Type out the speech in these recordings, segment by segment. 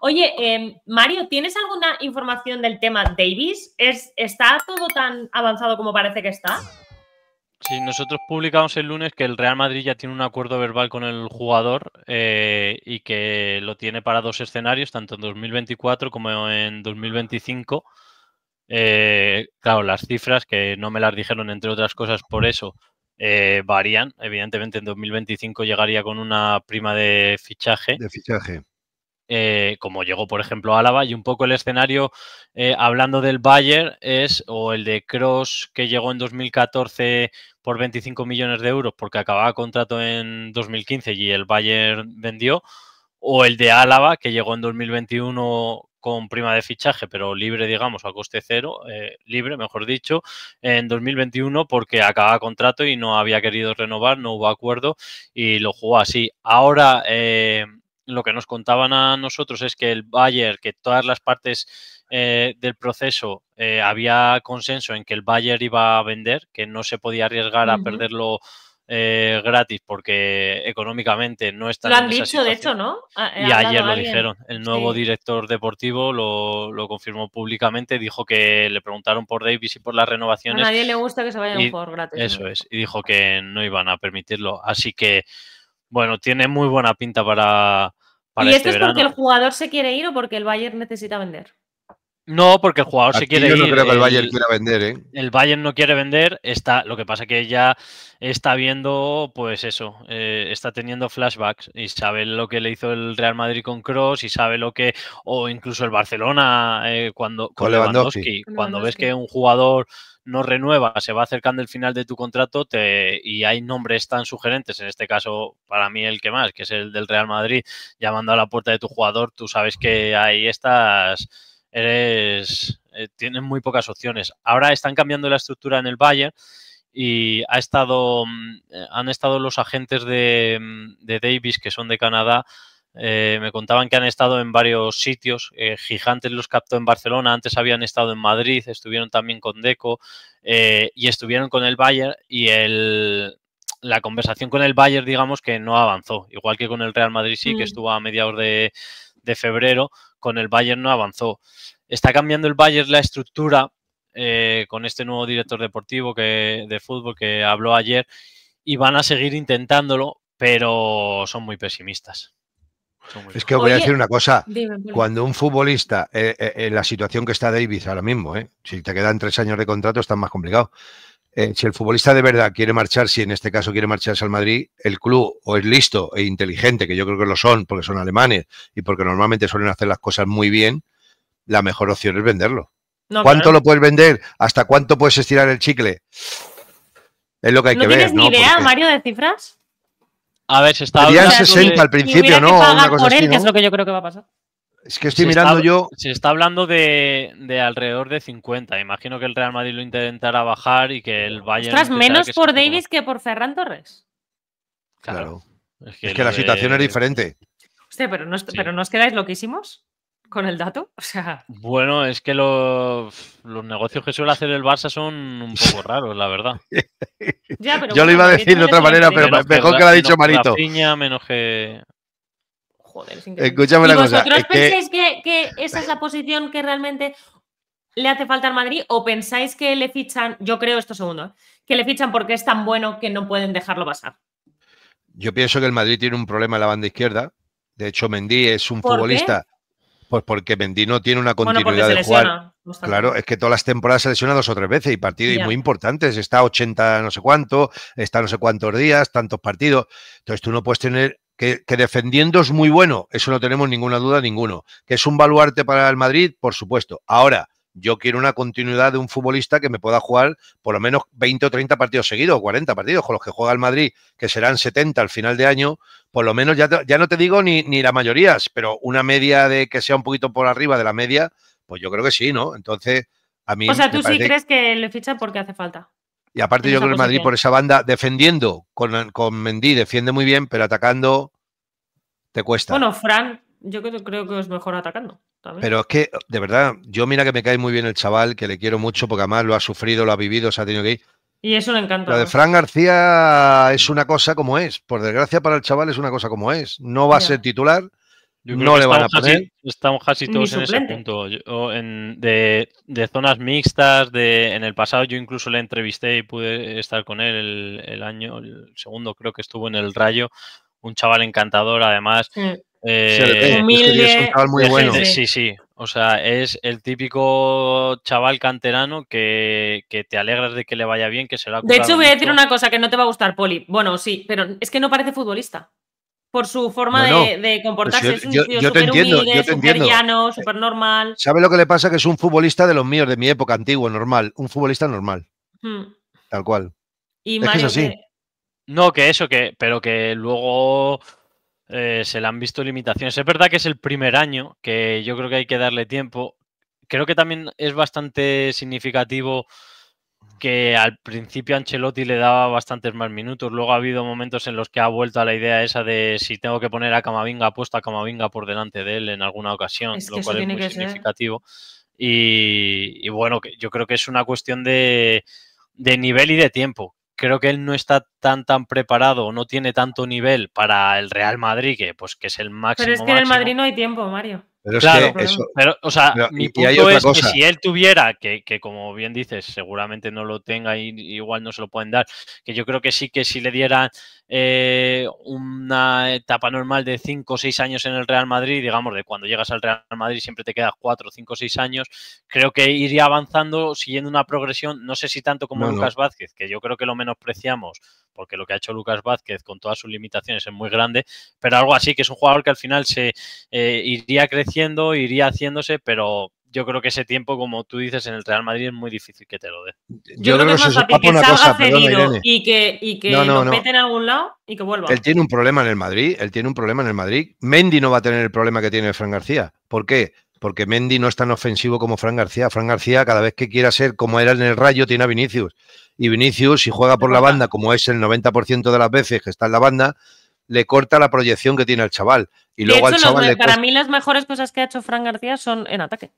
Oye, em, Mario, ¿tienes alguna información del tema Davis? ¿Es, ¿Está todo tan avanzado como parece que está? Sí, nosotros publicamos el lunes que el Real Madrid ya tiene un acuerdo verbal con el jugador eh, y que lo tiene para dos escenarios, tanto en 2024 como en 2025. Eh, claro, las cifras que no me las dijeron, entre otras cosas, por eso eh, varían. Evidentemente, en 2025 llegaría con una prima de fichaje. De fichaje. Eh, como llegó, por ejemplo, Álava, y un poco el escenario, eh, hablando del Bayer es, o el de Cross, que llegó en 2014 por 25 millones de euros, porque acababa contrato en 2015 y el Bayer vendió, o el de Álava, que llegó en 2021 con prima de fichaje, pero libre, digamos, a coste cero, eh, libre, mejor dicho, en 2021 porque acababa contrato y no había querido renovar, no hubo acuerdo y lo jugó así. Ahora, eh, lo que nos contaban a nosotros es que el Bayer, que todas las partes eh, del proceso eh, había consenso en que el Bayer iba a vender, que no se podía arriesgar a perderlo eh, gratis porque económicamente no está Lo han dicho, de hecho, ¿no? Y ayer lo dijeron. El nuevo director deportivo lo, confirmó públicamente. Dijo que le preguntaron por Davis y por las renovaciones. A nadie le gusta que se vayan un gratis. Eso es. Y dijo que no iban a permitirlo. Así que, bueno, tiene muy buena pinta para, ¿Y este esto es porque el jugador se quiere ir o porque el Bayern necesita vender? No, porque el jugador se quiere ir. yo no creo que el, Bayern quiera vender, ¿eh? El Bayern no quiere vender. Está, lo que pasa que ya está viendo, pues eso, eh, está teniendo flashbacks y sabe lo que le hizo el Real Madrid con Cross y sabe lo que, o incluso el Barcelona eh, cuando con, Lewandowski, cuando ves que un jugador no renueva, se va acercando el final de tu contrato y hay nombres tan sugerentes, en este caso para mí el que más, que es el del Real Madrid, llamando a la puerta de tu jugador, tú sabes que ahí estás, eres, eh, tienes muy pocas opciones. Ahora están cambiando la estructura en el Valle y ha estado, mm, eh, han estado los agentes de, mm, de Davis, que son de Canadá, eh, me contaban que han estado en varios sitios. Eh, Gigantes los captó en Barcelona, antes habían estado en Madrid, estuvieron también con Deco eh, y estuvieron con el Bayern y la conversación con el Bayern, digamos que no avanzó. Igual que con el Real Madrid sí, que mm. estuvo a mediados de, de febrero, con el Bayern no avanzó. Está cambiando el Bayern la estructura con este nuevo director deportivo que, de fútbol que habló ayer y van a seguir intentándolo, pero son muy pesimistas. Es que os voy a decir una cosa. Cuando un futbolista, eh, eh, en la situación que está Davis ahora mismo, eh, si te quedan tres años de contrato, está más complicado. si el futbolista de verdad quiere marchar, si en este caso quiere marcharse al Madrid, el club o es listo e inteligente, que yo creo que lo son porque son alemanes y porque normalmente suelen hacer las cosas muy bien, la mejor opción es venderlo. ¿Cuánto lo puedes vender? ¿Hasta cuánto puedes estirar el chicle? Es lo que hay que ver. ¿No tienes ni idea, Mario, de cifras? A ver, se está hablando. 60 al principio, ¿no? Una cosa es lo que yo creo que va a pasar. Es que estoy mirando yo. Se está hablando de, de, alrededor de 50. Imagino que el Real Madrid lo intentará bajar y que el Bayern. Ostras, menos por Davis que por Ferran Torres. Claro. Es que, la situación es diferente. Hostia, pero, no, pero ¿no os quedáis loquísimos? con el dato? O sea... Bueno, es que los negocios que suele hacer el Barça son un poco raros, la verdad. Yo lo iba a decir de otra manera, pero mejor que, lo ha dicho Marito. Piña, menos que... Escúchame una cosa. ¿Vosotros pensáis que... esa es la posición que realmente le hace falta al Madrid o pensáis que le fichan, yo creo esto segundo, que le fichan porque es tan bueno que no pueden dejarlo pasar? Yo pienso que el Madrid tiene un problema en la banda izquierda. De hecho, Mendy es un futbolista. Pues porque no tiene una continuidad de jugar. Claro, es que todas las temporadas se lesiona dos o tres veces y partidos muy importantes. Está 80 no sé cuánto, está no sé cuántos días, tantos partidos. Entonces tú no puedes tener que, que, defendiendo es muy bueno, eso no tenemos ninguna duda ninguno. Que es un baluarte para el Madrid, por supuesto. Ahora, yo quiero una continuidad de un futbolista que me pueda jugar por lo menos 20 o 30 partidos seguidos, 40 partidos, con los que juega el Madrid, que serán 70 al final de año, por lo menos ya, ya no te digo ni, ni la mayoría, pero una media de que sea un poquito por arriba de la media, pues yo creo que sí, ¿no? Entonces, a mí... O sea, tú sí crees que le ficha porque hace falta. Y aparte yo creo que el Madrid por esa banda, defendiendo con, con Mendy, defiende muy bien, pero atacando te cuesta. Bueno, Fran, yo creo que es mejor atacando. Pero es que, de verdad, yo mira que me cae muy bien el chaval, que le quiero mucho, porque además lo ha sufrido, lo ha vivido, se ha tenido que ir. Y eso le encanta. Lo de Fran García es una cosa como es. Por desgracia para el chaval es una cosa como es. No va a ser titular, no le van a poner. estamos casi todos en ese punto. de, zonas mixtas, de, en el pasado yo incluso le entrevisté y pude estar con él el, año, el segundo creo que estuvo en el Rayo. Un chaval encantador, además, eh, es un chaval muy bueno. Sí, sí. O sea, es el típico chaval canterano que, te alegras de que le vaya bien, que se De hecho, voy a decir una cosa que no te va a gustar, Poli. Bueno, sí, pero es que no parece futbolista. Por su forma De, comportarse. yo, pues es un te entiendo, humilde, yo llano, súper normal. ¿Sabe lo que le pasa? Que es un futbolista de los míos, de mi época antigua, normal. Un futbolista normal. Hmm. Tal cual. Y es es así. No, que eso, que, pero que luego eh, se le han visto limitaciones. Es verdad que es el primer año, que yo creo que hay que darle tiempo. Creo que también es bastante significativo que al principio Ancelotti le daba bastantes más minutos. Luego ha habido momentos en los que ha vuelto a la idea esa de si tengo que poner a Camavinga, puesto a Camavinga por delante de él en alguna ocasión, lo cual es muy significativo. Y, bueno, yo creo que es una cuestión de, de nivel y de tiempo creo que él no está tan tan preparado, no tiene tanto nivel para el Real Madrid, que pues que es el máximo. Pero es que en el Madrid no hay tiempo, Mario. claro, eso, pero, o sea, mi punto es que si él tuviera, que, que, como bien dices, seguramente no lo tenga y igual no se lo pueden dar, que yo creo que sí que si le dieran eh, una etapa normal de 5 o 6 años en el Real Madrid, digamos, de cuando llegas al Real Madrid siempre te quedas 4, 5, 6 años, creo que iría avanzando siguiendo una progresión, no sé si tanto como Lucas Vázquez, que yo creo que lo menospreciamos, porque lo que ha hecho Lucas Vázquez con todas sus limitaciones es muy grande, pero algo así, que es un jugador que al final se eh, iría creciendo, iría haciéndose, pero yo creo que ese tiempo, como tú dices, en el Real Madrid es muy difícil que te lo dé. Yo, creo, que, que, es que una salga cosa, y que, y que lo meten a algún lado y que vuelva. Él tiene un problema en el Madrid, él tiene un problema en el Madrid. Mendy no va a tener el problema que tiene Fran García. ¿Por qué? Porque Mendy no es tan ofensivo como Fran García. Fran García, cada vez que quiera ser como era en el Rayo, tiene a Vinicius. Y Vinicius, si juega por la banda, como es el 90% de las veces que está en la banda, le corta la proyección que tiene el chaval. Y luego al chaval para mí las mejores cosas que ha hecho Fran García son en ataque.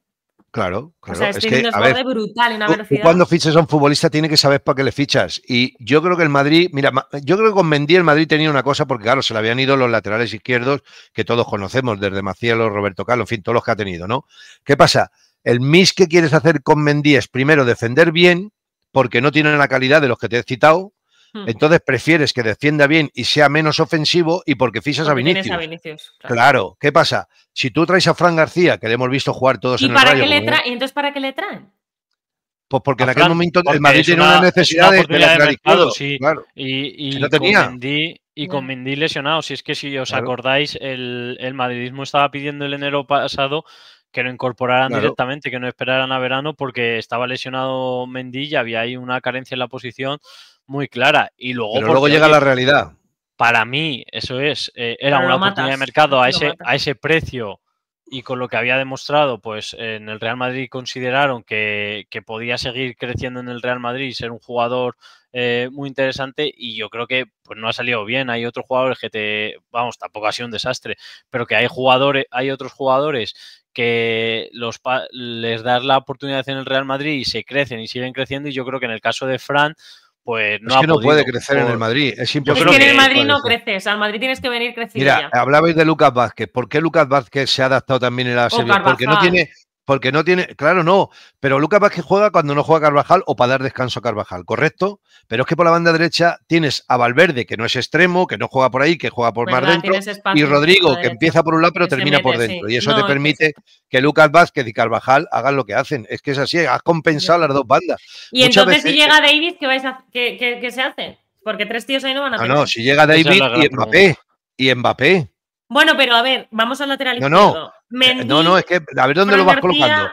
Claro, claro. O sea, es este que, a brutal, cuando fichas a un futbolista tiene que saber para qué le fichas. Y yo creo que el Madrid, mira, yo creo que con Mendy el Madrid tenía una cosa, porque claro, se le habían ido los laterales izquierdos que todos conocemos, desde Macielo, Roberto Carlos, en fin, todos los que ha tenido, ¿no? ¿Qué pasa? El mis que quieres hacer con Mendy es primero defender bien, porque no tiene la calidad de los que te he citado, entonces prefieres que defienda bien y sea menos ofensivo y porque fichas a Vinicius. claro. ¿qué pasa? Si tú traes a Fran García, que le hemos visto jugar todos en el para le ¿Y entonces para qué le traen? Pues porque en aquel momento el Madrid tiene una, necesidad de, que sí. Y, y, Con Mendy, y con Mendy lesionado. Si es que si os acordáis, el, madridismo estaba pidiendo el enero pasado que lo incorporaran directamente, que no esperaran a verano porque estaba lesionado Mendy y había ahí una carencia en la posición muy clara. Y luego, Pero luego llega la realidad. Para mí, eso es, eh, era una oportunidad de mercado a ese, a ese precio y con lo que había demostrado, pues en el Real Madrid consideraron que, podía seguir creciendo en el Real Madrid y ser un jugador eh, muy interesante y yo creo que pues, no ha salido bien. Hay otros jugadores que te, vamos, tampoco ha sido un desastre, pero que hay jugadores, hay otros jugadores que los les das la oportunidad en el Real Madrid y se crecen y siguen creciendo y yo creo que en el caso de Fran, pues no. Es que no puede crecer en el Madrid. Es imposible. Es que en el Madrid no creces. Al Madrid tienes que venir creciendo hablabais de Lucas Vázquez. ¿Por qué Lucas Vázquez se ha adaptado también en la serie Porque no tiene, porque no tiene, claro, no, pero Lucas Vázquez juega cuando no juega Carvajal o para dar descanso a Carvajal, ¿correcto? Pero es que por la banda derecha tienes a Valverde, que no es extremo, que no juega por ahí, que juega por más dentro, y Rodrigo, que empieza por un lado pero termina por dentro. Y eso te permite que, Lucas Vázquez y Carvajal hagan lo que hacen. Es que es así, has compensado las dos bandas. Y entonces si llega David, ¿qué, a, se hace? Porque tres tíos ahí no van a... No, no, si llega David y Mbappé. Y Mbappé, bueno, pero a ver, vamos al lateral no, No, eh, no, no, es que a ver dónde lo vas colocando.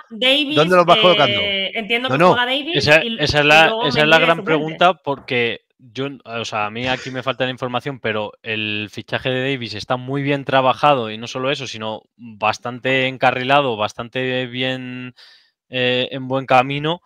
¿Dónde lo vas colocando? Eh, entiendo que no, juega Davis. Esa, esa es la, esa es la gran pregunta porque yo, o sea, a mí aquí me falta la información, pero el fichaje de Davis está muy bien trabajado y no solo eso, sino bastante encarrilado, bastante bien eh, en buen camino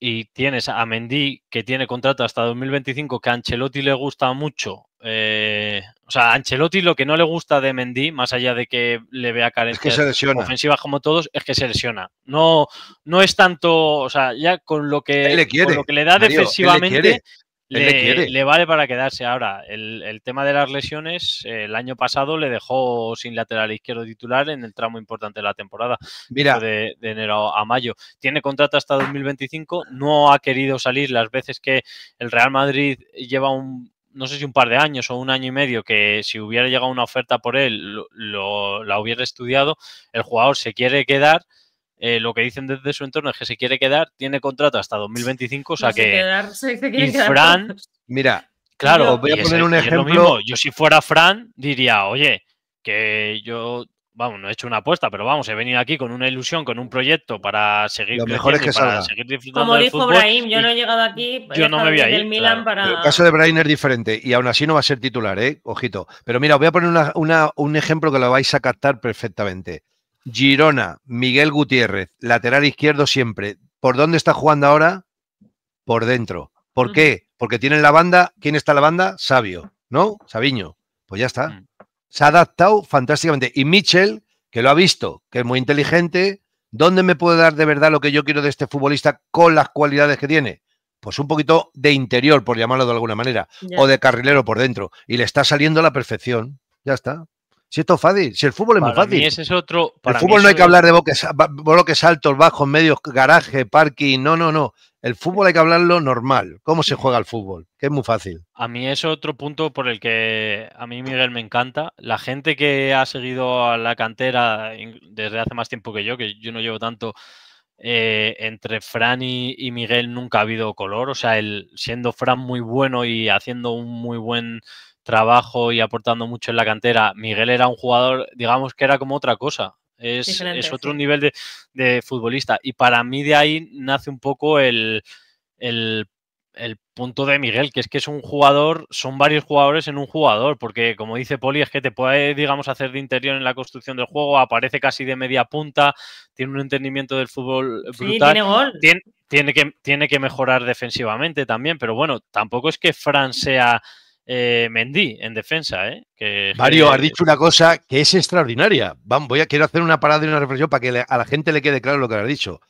y tienes a Mendy que tiene contrato hasta 2025 que a Ancelotti le gusta mucho. Eh, o sea, a Ancelotti lo que no le gusta de Mendy, más allá de que le vea carencias ofensivas como todos, es que se lesiona. No, no es tanto, o sea, ya con lo que, le lo que le da defensivamente, le, vale para quedarse. Ahora, el, tema de las lesiones, eh, el año pasado le dejó sin lateral izquierdo titular en el tramo importante de la temporada, Mira. De, enero a mayo. Tiene contrato hasta 2025, no ha querido salir las veces que el Real Madrid lleva un, no sé si un par de años o un año y medio, que si hubiera llegado una oferta por él, lo, la hubiera estudiado, el jugador se quiere quedar eh, lo que dicen desde su entorno es que se quiere quedar, tiene contrato hasta 2025, o sea que... Se quedar, se y Fran... Mira, claro, voy a poner un ejemplo. yo si fuera Fran diría, oye, que yo, vamos, no he hecho una apuesta, pero vamos, he venido aquí con una ilusión, con un proyecto para seguir, lo mejor que salga. Como dijo Brahim, yo no he llegado aquí, yo no me voy a ir, Milan El caso de Brahim es diferente y aún así no va a ser titular, ¿eh? Ojito. Pero mira, os voy a poner un ejemplo que lo vais a captar perfectamente. Girona, Miguel Gutiérrez, lateral izquierdo siempre. ¿Por dónde está jugando ahora? Por dentro. ¿Por qué? Porque tienen la banda. ¿Quién está la banda? Sabio, ¿no? Sabiño. Pues ya está. Mm. Se ha adaptado fantásticamente. Y Mitchell, que lo ha visto, que es muy inteligente, ¿dónde me puede dar de verdad lo que yo quiero de este futbolista con las cualidades que tiene? Pues un poquito de interior, por llamarlo de alguna manera, o de carrilero por dentro. Y le está saliendo a la perfección. Ya está. Si esto es fácil, si el fútbol es muy fácil. Mí ese es otro, el fútbol no hay que hablar de bloques, altos, bajos, medios, garaje, parking, no, no, no. El fútbol hay que hablarlo normal, cómo se juega el fútbol, que es muy fácil. A mí es otro punto por el que a mí Miguel me encanta. La gente que ha seguido a la cantera desde hace más tiempo que yo, que yo no llevo tanto, eh, entre Fran y, Miguel nunca ha habido color. O sea, siendo Fran muy bueno y haciendo un muy buen trabajo y aportando mucho en la cantera. Miguel era un jugador, digamos que era como otra cosa. Es, otro nivel de, futbolista. Y para mí de ahí nace un poco el, punto de Miguel, que es que es un jugador, son varios jugadores en un jugador, porque como dice Poli, es que te puede, digamos, hacer de interior en la construcción del juego, aparece casi de media punta, tiene un entendimiento del fútbol brutal. tiene que, tiene que mejorar defensivamente también, pero bueno, tampoco es que Fran sea eh, Mendy en defensa, ¿eh? Que, Mario, ha dicho una cosa que es extraordinaria. a quiero hacer una parada y una reflexión para que a la gente le quede claro lo que ha dicho.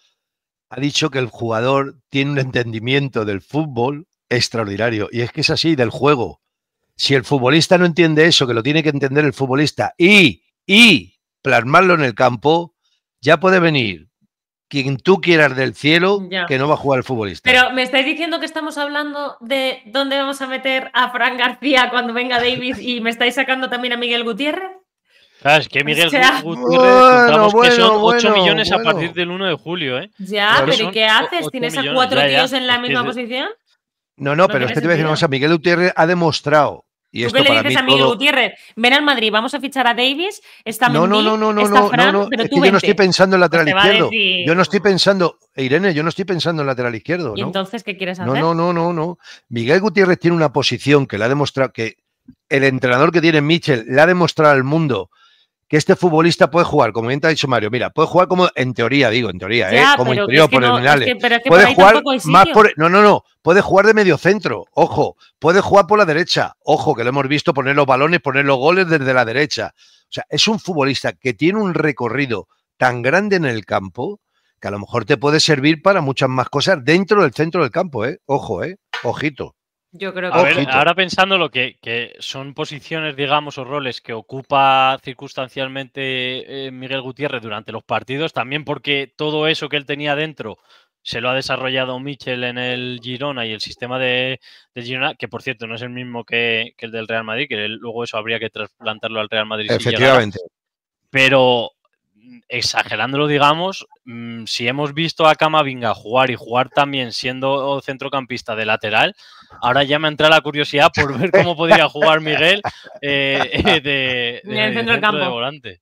Ha dicho que el jugador tiene un entendimiento del fútbol extraordinario y es que es así del juego. Si el futbolista no entiende eso, que lo tiene que entender el futbolista y y plasmarlo en el campo, ya puede venir quien tú quieras del cielo que no va a jugar el futbolista. Pero me estáis diciendo que estamos hablando de dónde vamos a meter a Fran García cuando venga Davis y me estáis sacando también a Miguel Gutiérrez. es que Miguel Gutiérrez bueno, que son 8 millones a partir del 1 de julio, ¿eh? Ya, pero, ¿y qué haces? ¿Tienes a cuatro tíos en la misma posición? No, no, pero es que te voy a decir Miguel Gutiérrez ha demostrado y ¿Tú qué le dices a Miguel Gutiérrez? Ven al Madrid, vamos a fichar a Davis, está no, no, no, no, está no, no, pues yo no estoy pensando en eh, lateral izquierdo. Yo no estoy pensando, Irene, yo no estoy pensando en lateral izquierdo. ¿Y entonces qué quieres hacer? No, no, no, no, Miguel Gutiérrez tiene una posición que le ha demostrado que el entrenador que tiene Mitchell le ha demostrado al mundo que este futbolista puede jugar, como bien te ha dicho Mario, mira, puede jugar como, en teoría, digo, en teoría, ¿eh? como interior por el puede jugar más por. No, no, no. Puede jugar de medio centro, ojo. Puede jugar por la derecha, ojo, que lo hemos visto poner los balones, poner los goles desde la derecha. O sea, es un futbolista que tiene un recorrido tan grande en el campo que a lo mejor te puede servir para muchas más cosas dentro del centro del campo, ¿eh? Ojo, ¿eh? Ojito. Yo creo ahora pensando lo que, son posiciones, digamos, o roles que ocupa circunstancialmente eh, Miguel Gutiérrez durante los partidos, también porque todo eso que él tenía dentro se lo ha desarrollado Michel en el Girona y el sistema de, Girona, que por cierto no es el mismo que, el del Real Madrid, que luego eso habría que trasplantarlo al Real Madrid. Efectivamente. Pero mm, exagerándolo, digamos, mm, si hemos visto a Camavinga jugar y jugar también siendo centrocampista de lateral, Ahora ya me entra la curiosidad por ver cómo podría jugar Miguel eh, de, centro, del campo. volante.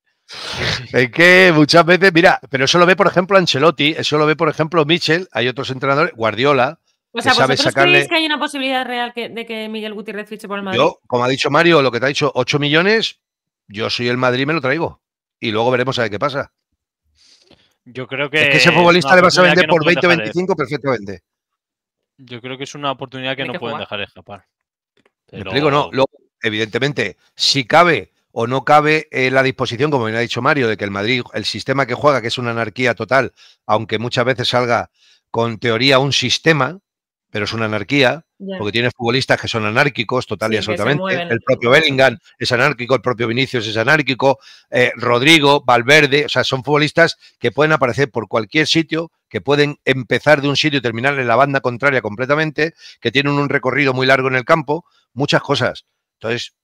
Es que muchas veces, mira, pero eso lo ve, por ejemplo, Ancelotti, eso lo ve, por ejemplo, Michel, hay otros entrenadores, Guardiola. O sea, ¿vosotros sacarle... creéis que hay una posibilidad real de que Miguel Gutiérrez fiche por el Madrid? Yo, como ha dicho Mario, lo que te ha dicho, 8 millones, yo soy el Madrid, me lo traigo. Y luego veremos a ver qué pasa. Yo creo que. Es que ese futbolista le vas a vender por 20, 25 perfectamente. Yo creo que es una oportunidad que no pueden dejar escapar. Pero... explico, no. evidentemente, si cabe o no cabe eh, la disposición, como bien ha dicho Mario, de que el Madrid, el sistema que juega, que es una anarquía total, aunque muchas veces salga con teoría un sistema, pero es una anarquía, porque tiene futbolistas que son anárquicos total y absolutamente. El propio Bellingham es anárquico, el propio Vinicius es anárquico, eh, Rodrigo, Valverde, o sea, son futbolistas que pueden aparecer por cualquier sitio, que pueden empezar de un sitio y terminar en la banda contraria completamente, que tienen un recorrido muy largo en el campo, muchas cosas. Entonces,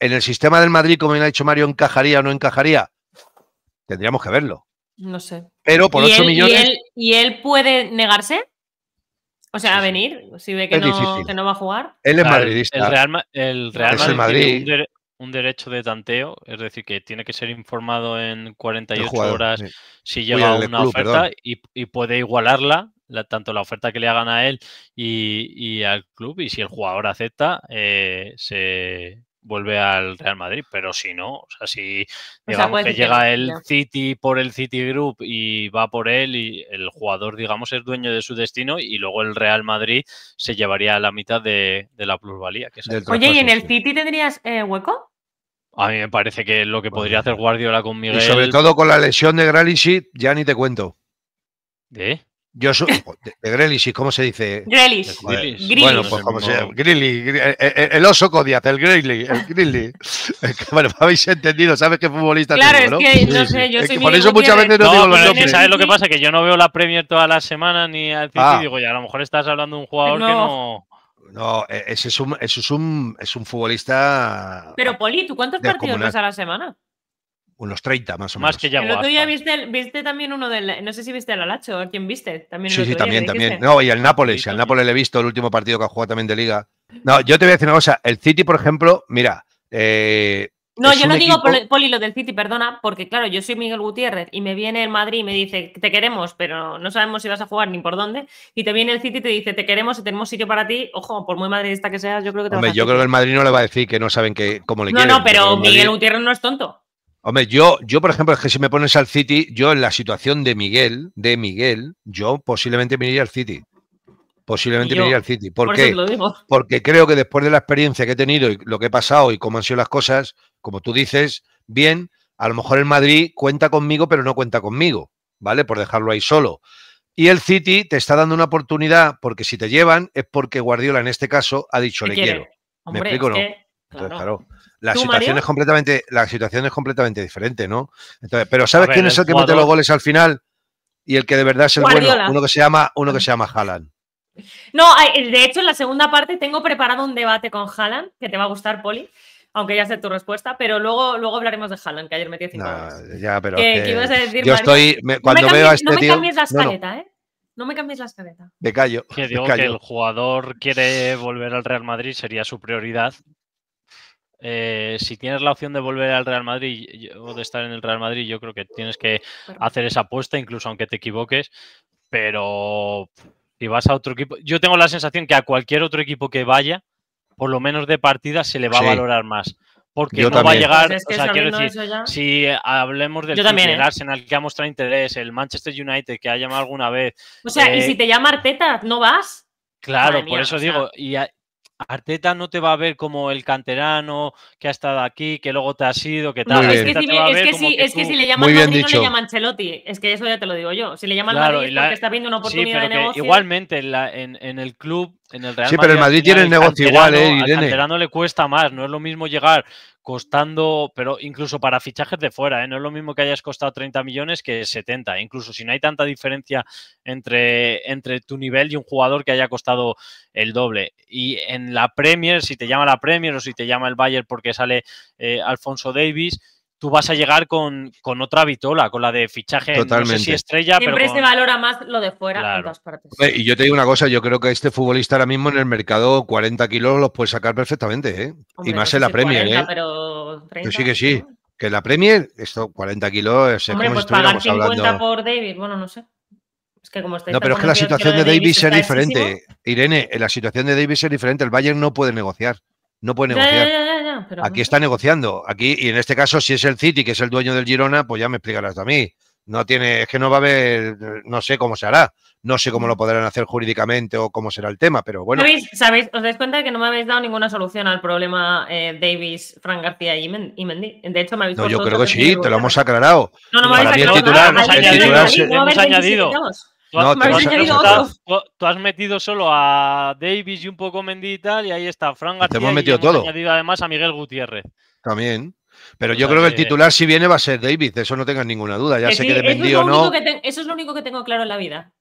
en el sistema del Madrid, como me ha dicho Mario, encajaría o no encajaría, tendríamos que verlo. No sé. Pero por 8 millones. ¿y él, ¿Y él puede negarse? O sea, a venir, si ve que, no, va a jugar. Él es madridista. El Real, Madrid, Tiene un, derecho de tanteo, es decir, que tiene que ser informado en 48 horas si lleva una oferta y, puede igualarla, tanto la oferta que le hagan a él y, al club. Y si el jugador acepta, eh, se, vuelve al Real Madrid, pero si no, o sea, si digamos que llega el City por el City Group y va por él y el jugador, digamos, es dueño de su destino y luego el Real Madrid se llevaría a la mitad de, la plusvalía. Que Oye, ¿y en el City tendrías eh, hueco? A mí me parece que lo que pues podría hacer Guardiola con Miguel... Y sobre todo con la lesión de Granit, ya ni te cuento. ¿De? Yo soy de, ¿cómo se dice? Grelis pues, Bueno, pues como se llama. Eh, eh, el, oso Codiaz, el Grilly, el Grilly. bueno, habéis entendido, sabes qué futbolista claro, tengo, ¿no? es que no sé, yo soy Por eso muchas veces no, digo los nombres. ¿Sabes lo que pasa? Que yo no veo la Premier toda la semana ni al ah. City digo, ya a lo mejor estás hablando de un jugador no. que no... No, e, ese es un, es un, futbolista... Pero Poli, cuántos partidos ves a la semana? Unos 30 más o más menos. Que ya ya viste, viste, también uno del. No sé si viste El Alacho, ¿a quién viste? También sí, sí, también, también. No, y el Nápoles. Si al Nápoles le he visto el último partido que ha jugado también de Liga. No, yo te voy a decir una cosa. El City, por ejemplo, mira. Eh, no, yo no digo polilo Poli del City, perdona, porque claro, yo soy Miguel Gutiérrez y me viene el Madrid y me dice, te queremos, pero no sabemos si vas a jugar ni por dónde. Y te viene el City y te dice, te queremos y tenemos sitio para ti. Ojo, por muy madridista que seas, yo creo que te yo creo que el Madrid no le va a decir que no saben cómo le no, No, no, pero Miguel Gutiérrez no es tonto. Hombre, yo, yo, por ejemplo, es que si me pones al City, yo en la situación de Miguel, de Miguel, yo posiblemente me iría al City. Posiblemente me iría al City. ¿Por, qué? Porque creo que después de la experiencia que he tenido y lo que he pasado y cómo han sido las cosas, como tú dices, bien, a lo mejor el Madrid cuenta conmigo, pero no cuenta conmigo, ¿vale? Por dejarlo ahí solo. Y el City te está dando una oportunidad, porque si te llevan es porque Guardiola en este caso ha dicho le quiero. ¿Me explico o no? claro. La situación es completamente, la situación es completamente diferente, ¿no? pero ¿sabes quién es el, que mete los goles al final? Y el que de verdad es el bueno, uno que se llama, uno que se llama Haaland. No, eh, de hecho, en la segunda parte tengo preparado un debate con Haaland, que te va a gustar, Poli, aunque ya sé tu respuesta, pero luego, luego hablaremos de Haaland, que ayer metió cinco Ya, pero estoy, cuando no me cambies, este me la escaleta, ¿eh? No me cambies la escaleta. De callo. Que digo que el jugador quiere volver al Real Madrid, sería su prioridad, eh, si tienes la opción de volver al Real Madrid o de estar en el Real Madrid, yo creo que tienes que hacer esa apuesta, incluso aunque te equivoques. Pero si vas a otro equipo, yo tengo la sensación que a cualquier otro equipo que vaya, por lo menos de partida, se le va a valorar más. Porque no va a llegar, o sea, quiero decir, si hablemos del ¿eh? Arsenal que ha mostrado interés, el Manchester United que ha llamado alguna vez. O sea, y eh, si te llama Arteta, ¿no vas? Claro, por eso digo, y, Arteta no te va a ver como el canterano que ha estado aquí, que luego te ha sido, que tal. Es que, si, le, es que, si, le llaman Madrid no le llaman Celotti, Es que eso ya te lo digo yo. Si le llaman claro, Madrid porque está viendo una oportunidad de negocio. Igualmente en, el club sí, pero el Madrid tiene el negocio igual, ¿eh? Irene. le cuesta más, no es lo mismo llegar costando, pero incluso para fichajes de fuera, eh, no es lo mismo que hayas costado 30 millones que 70, incluso si no hay tanta diferencia entre, entre tu nivel y un jugador que haya costado el doble. Y en la Premier, si te llama la Premier o si te llama el Bayern porque sale eh, Alfonso Davis, tú vas a llegar con, otra vitola, con la de fichaje, Totalmente. estrella, Siempre pero se valora más lo de fuera todas partes. Y yo te digo una cosa, yo creo que este futbolista ahora mismo en el mercado 40 kilos los puede sacar perfectamente, ¿eh? y más en la Premier, ¿eh? sí que sí. Que en la Premier, esto 40 kilos, Hombre, pues pagar 50 por David, bueno, no sé. no, pero es que la situación de David Davis es diferente. Irene, la situación de Davis es diferente. El Bayern no puede negociar. No puede negociar. aquí está negociando. Aquí, y en este caso, si es el City, que es el dueño del Girona, pues ya me explicarás a mí. No tiene, es que no va a haber, no sé cómo se hará, no sé cómo lo podrán hacer jurídicamente o cómo será el tema, pero bueno. ¿Sabéis, os dais cuenta de que no me habéis dado ninguna solución al problema eh, Davis, Frank García y, Mendy. De hecho, me habéis No, yo creo que sí, te lo hemos aclarado. No, no me habéis El titular, El añadido. Tú has, metido, solo a Davis y un poco Mendy y tal, y ahí está Frank Te hemos metido hemos todo. además a Miguel Gutiérrez. También. Pero yo creo que el titular, si viene, va a ser David, de eso no tengas ninguna duda. Ya sé que dependió no. eso es lo único que tengo claro en la vida.